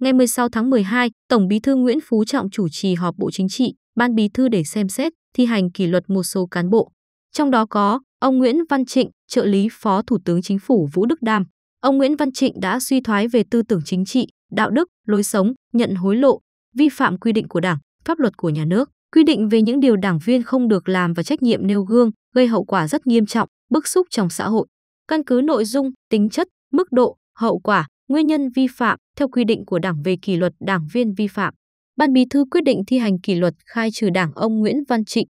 Ngày 16 tháng 12, Tổng Bí thư Nguyễn Phú Trọng chủ trì họp Bộ Chính trị, Ban Bí thư để xem xét, thi hành kỷ luật một số cán bộ. Trong đó có ông Nguyễn Văn Trịnh, trợ lý Phó Thủ tướng Chính phủ Vũ Đức Đam. Ông Nguyễn Văn Trịnh đã suy thoái về tư tưởng chính trị, đạo đức, lối sống, nhận hối lộ, vi phạm quy định của Đảng, pháp luật của nhà nước, quy định về những điều đảng viên không được làm và trách nhiệm nêu gương, gây hậu quả rất nghiêm trọng, bức xúc trong xã hội. Căn cứ nội dung, tính chất, mức độ, hậu quả, Nguyên nhân vi phạm theo quy định của Đảng về kỷ luật đảng viên vi phạm. Ban Bí thư quyết định thi hành kỷ luật khai trừ Đảng ông Nguyễn Văn Trịnh